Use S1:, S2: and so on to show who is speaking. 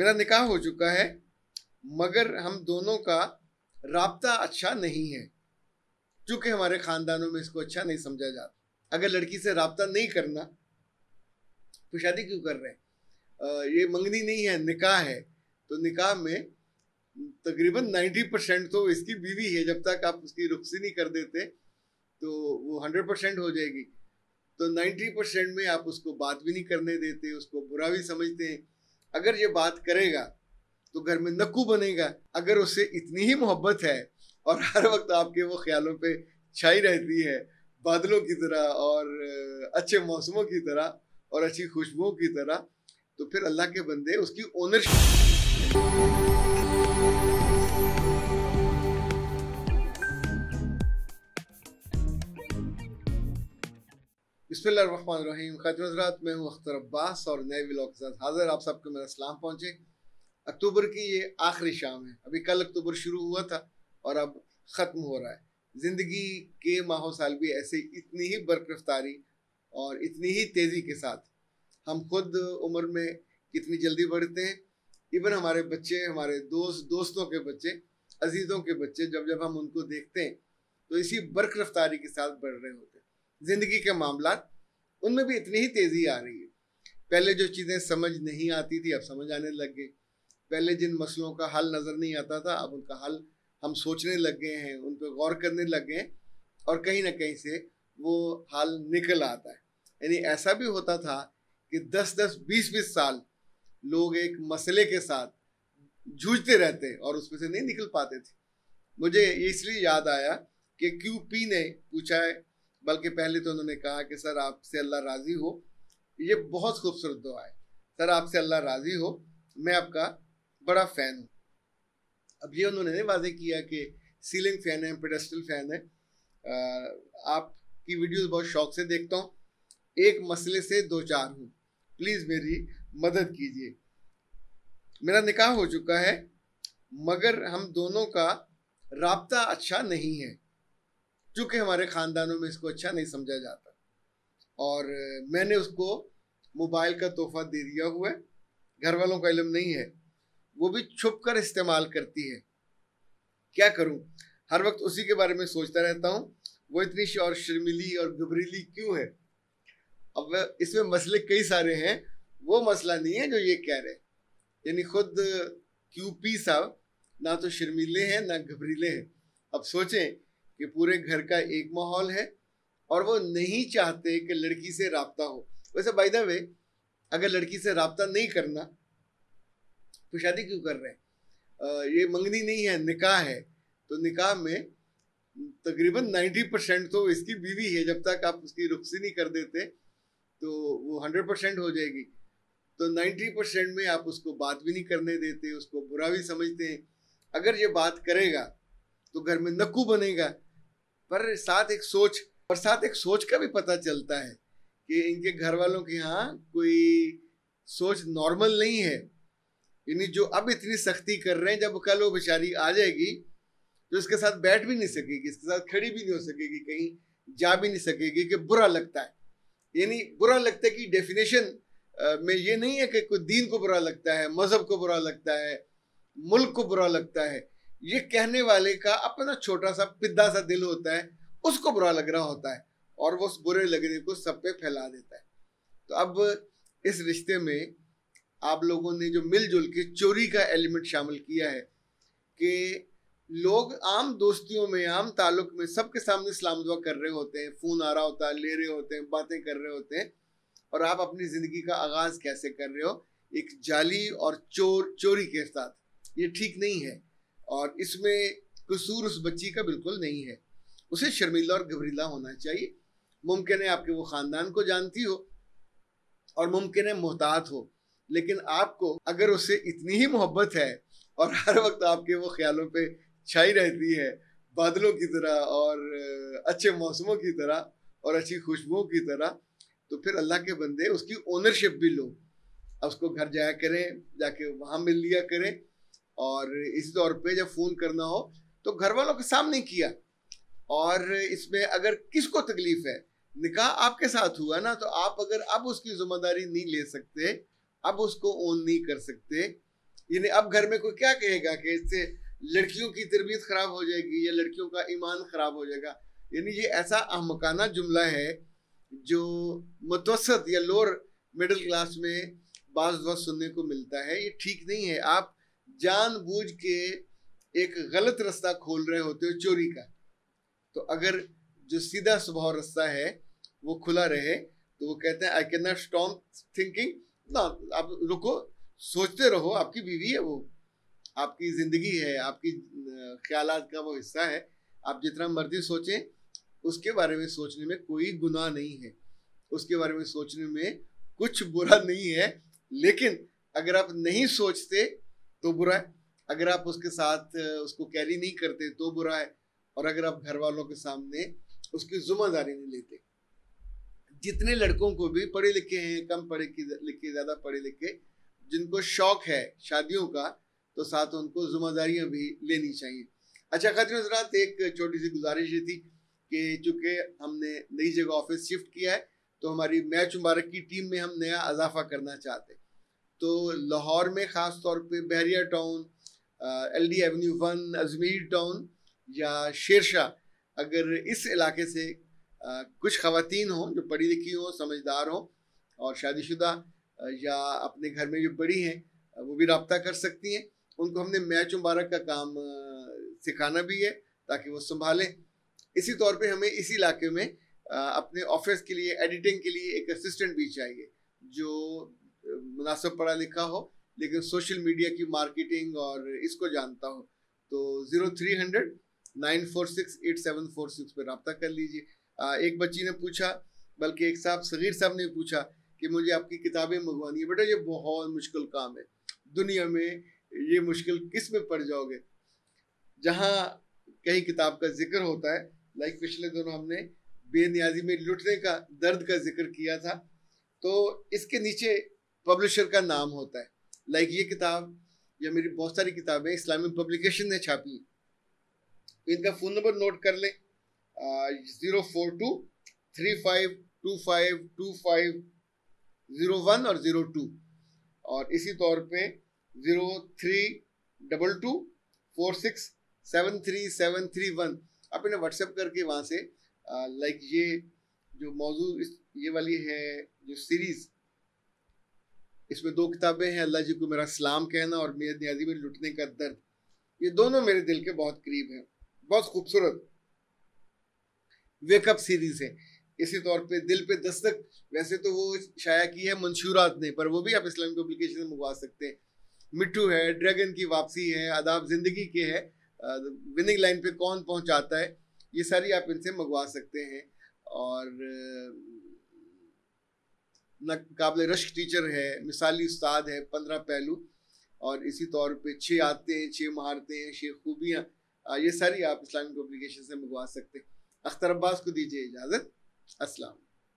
S1: मेरा निकाह हो चुका है मगर हम दोनों का रबता अच्छा नहीं है चूँकि हमारे ख़ानदानों में इसको अच्छा नहीं समझा जाता अगर लड़की से रबता नहीं करना तो शादी क्यों कर रहे हैं ये मंगनी नहीं है निकाह है तो निकाह में तकरीबन नाइन्टी परसेंट तो इसकी बीवी है जब तक आप उसकी रुखसी नहीं कर देते तो वो हंड्रेड परसेंट हो जाएगी तो नाइन्टी परसेंट में आप उसको बात भी नहीं करने देते उसको बुरा भी समझते हैं अगर ये बात करेगा तो घर में नक्कू बनेगा अगर उससे इतनी ही मोहब्बत है और हर वक्त आपके वो ख्यालों पे छाई रहती है बादलों की तरह और अच्छे मौसमों की तरह और अच्छी खुशबुओं की तरह तो फिर अल्लाह के बंदे उसकी ओनरशिप बिस्मिल्लाम हजरात मैं हूँ अख्तर अब्बास और नए व्लॉग के साथ हाज़िर आप सबको मेरा सलाम पहुँचे अक्टूबर की ये आखिरी शाम है अभी कल अक्टूबर शुरू हुआ था और अब ख़त्म हो रहा है ज़िंदगी के माहो साल भी ऐसे इतनी ही रफ्तारी और इतनी ही तेज़ी के साथ हम खुद उम्र में कितनी जल्दी बढ़ते हैं इवन हमारे बच्चे हमारे दोस्त दोस्तों के बच्चे अजीज़ों के बच्चे जब जब हम उनको देखते हैं तो इसी बर्क रफ्तारी के साथ बढ़ रहे होते हैं ज़िंदगी के मामला उनमें भी इतनी ही तेज़ी आ रही है पहले जो चीज़ें समझ नहीं आती थी अब समझ आने लग गए पहले जिन मसलों का हल नज़र नहीं आता था अब उनका हल हम सोचने लग गए हैं उन पर गौर करने लग गए और कहीं ना कहीं से वो हल निकल आता है यानी ऐसा भी होता था कि दस दस बीस बीस साल लोग एक मसले के साथ जूझते रहते और उसमें से नहीं निकल पाते थे मुझे इसलिए याद आया कि क्यू पी ने पूछा है बल्कि पहले तो उन्होंने कहा कि सर आपसे अल्लाह राज़ी हो ये बहुत खूबसूरत दुआ है सर आपसे अल्लाह राज़ी हो मैं आपका बड़ा फ़ैन हूँ अब ये उन्होंने नहीं वाजे किया कि सीलिंग फ़ैन है पेडस्टल फ़ैन है आपकी वीडियोस बहुत शौक से देखता हूँ एक मसले से दो चार हूँ प्लीज़ मेरी मदद कीजिए मेरा निकाह हो चुका है मगर हम दोनों का रबता अच्छा नहीं है चूँकि हमारे ख़ानदानों में इसको अच्छा नहीं समझा जाता और मैंने उसको मोबाइल का तोहफा दे दिया हुआ है घर वालों का इलम नहीं है वो भी छुप कर इस्तेमाल करती है क्या करूं हर वक्त उसी के बारे में सोचता रहता हूं वो इतनी और शर्मिली और घबरीली क्यों है अब इसमें मसले कई सारे हैं वो मसला नहीं है जो ये कह रहे यानी खुद क्यूपी साहब ना तो शर्मीले हैं ना घबरीले हैं अब सोचें ये पूरे घर का एक माहौल है और वो नहीं चाहते कि लड़की से रबता हो वैसे बाई द वे अगर लड़की से रबता नहीं करना तो शादी क्यों कर रहे हैं ये मंगनी नहीं है निकाह है तो निकाह में तकरीबन नाइन्टी परसेंट तो इसकी बीवी है जब तक आप उसकी रुखसी नहीं कर देते तो वो हंड्रेड परसेंट हो जाएगी तो नाइन्टी परसेंट में आप उसको बात भी नहीं करने देते उसको बुरा भी समझते हैं अगर ये बात करेगा तो घर में नक्कू बनेगा पर साथ एक सोच और साथ एक सोच का भी पता चलता है कि इनके घर वालों के यहाँ कोई सोच नॉर्मल नहीं है यानी जो अब इतनी सख्ती कर रहे हैं जब कल वो बेचारी आ जाएगी तो इसके साथ बैठ भी नहीं सकेगी इसके साथ खड़ी भी नहीं हो सकेगी कहीं जा भी नहीं सकेगी कि बुरा लगता है यानी बुरा लगता है कि डेफिनेशन में ये नहीं है कि कोई दीन को बुरा लगता है मज़हब को बुरा लगता है मुल्क को बुरा लगता है ये कहने वाले का अपना छोटा सा पिद्दा सा दिल होता है उसको बुरा लग रहा होता है और वो उस बुरे लगने को सब पे फैला देता है तो अब इस रिश्ते में आप लोगों ने जो मिलजुल के चोरी का एलिमेंट शामिल किया है कि लोग आम दोस्तियों में आम ताल्लुक में सबके सामने सलाम दुआ कर रहे होते हैं फ़ोन आ रहा होता है ले रहे होते हैं बातें कर रहे होते हैं और आप अपनी ज़िंदगी का आगाज़ कैसे कर रहे हो एक जाली और चोर चोरी के साथ ये ठीक नहीं है और इसमें कसूर उस बच्ची का बिल्कुल नहीं है उसे शर्मीला और घबरीला होना चाहिए मुमकिन है आपके वो ख़ानदान को जानती हो और मुमकिन है मोहतात हो लेकिन आपको अगर उससे इतनी ही मोहब्बत है और हर वक्त आपके वो ख्यालों पे छाई रहती है बादलों की तरह और अच्छे मौसमों की तरह और अच्छी खुशबुओं की तरह तो फिर अल्लाह के बंदे उसकी ओनरशिप भी लो उसको घर जाया करें जाके वहाँ मिल लिया करें और इसी तौर पे जब फ़ोन करना हो तो घर वालों के सामने किया और इसमें अगर किसको तकलीफ है निकाह आपके साथ हुआ ना तो आप अगर अब उसकी जिम्मेदारी नहीं ले सकते अब उसको ओन नहीं कर सकते यानी अब घर में कोई क्या कहेगा कि इससे लड़कियों की तरबियत ख़राब हो जाएगी या लड़कियों का ईमान ख़राब हो जाएगा यानी ये ऐसा अहमकाना जुमला है जो मतवसत या लोअर मिडिल क्लास में बाज़ सुनने को मिलता है ये ठीक नहीं है आप जान बूझ के एक गलत रास्ता खोल रहे होते हो चोरी का तो अगर जो सीधा स्वभाव रास्ता है वो खुला रहे तो वो कहते हैं I can not stop thinking ना आप रुको सोचते रहो आपकी बीवी है वो आपकी जिंदगी है आपकी ख्याल का वो हिस्सा है आप जितना मर्जी सोचें उसके बारे में सोचने में कोई गुनाह नहीं है उसके बारे में सोचने में कुछ बुरा नहीं है लेकिन अगर आप नहीं सोचते तो बुरा है अगर आप उसके साथ उसको कैरी नहीं करते तो बुरा है और अगर आप घर वालों के सामने उसकी जुम्मेदारी नहीं लेते जितने लड़कों को भी पढ़े लिखे हैं कम पढ़े लिखे ज़्यादा पढ़े लिखे जिनको शौक है शादियों का तो साथ उनको जिम्मेदारियां भी लेनी चाहिए अच्छा खातिर हजरात एक छोटी सी गुजारिश ये थी कि चूँकि हमने नई जगह ऑफिस शिफ्ट किया है तो हमारी मैच मुबारक की टीम में हम नया इजाफा करना चाहते हैं तो लाहौर में ख़ास तौर पे Bahria town L D avenue one Ajmer town या शेरशाह अगर इस इलाके से आ, कुछ खातन हों जो पढ़ी लिखी हों समझदार हों और शादीशुदा या अपने घर में जो बड़ी हैं वो भी रबता कर सकती हैं उनको हमने मैच मुबारक का काम सिखाना भी है ताकि वो संभालें इसी तौर पे हमें इसी इलाके में अपने ऑफिस के लिए एडिटिंग के लिए एक असिस्टेंट भी चाहिए जो मुनासिब पढ़ा लिखा हो लेकिन सोशल मीडिया की मार्केटिंग और इसको जानता हो तो zero three hundred nine four six eight seven four six पर रबता कर लीजिए एक बच्ची ने पूछा बल्कि एक साहब सगीर साहब ने पूछा कि मुझे आपकी किताबें मंगवानी है बेटा ये बहुत मुश्किल काम है दुनिया में ये मुश्किल किस में पड़ जाओगे जहाँ कहीं किताब का जिक्र होता है लाइक पिछले दोनों हमने बेनियाजी में लुटने का दर्द का जिक्र किया था तो इसके नीचे पब्लिशर का नाम होता है लाइक like ये किताब या मेरी बहुत सारी किताबें इस्लामिक पब्लिकेशन ने छापी इनका फ़ोन नंबर नोट कर लें zero four two three five two five two five zero one और ज़ीरो टू और इसी तौर पे zero three double two four six seven three seven three one आप इन्हें व्हाट्सएप करके वहाँ से लाइक ये जो मौजू इस ये वाली है जो सीरीज़ इसमें दो किताबें हैं अल्लाह जी को मेरा सलाम कहना और मेरे न्याजी में लुटने का दर्द ये दोनों मेरे दिल के बहुत करीब हैं बहुत खूबसूरत वेकअप सीरीज है इसी तौर पे दिल पे दस्तक वैसे तो वो शाया की है मंशूरात ने पर वो भी आप इस्लामिक पब्लिकेशन से मंगवा सकते हैं मिट्टू है ड्रैगन की वापसी है आदाब जिंदगी के है विनिंग लाइन पे कौन पहुंचाता है ये सारी आप इनसे मंगवा सकते हैं और नाकबिल रश्क टीचर है मिसाली उस्ताद है पंद्रह पहलू और इसी तौर पे छः आते हैं छः महारतें हैं छः खूबियाँ ये सारी आप इस्लामिक पब्लिकेशन से मंगवा सकते हैं अख्तर अब्बास को दीजिए इजाज़त असलम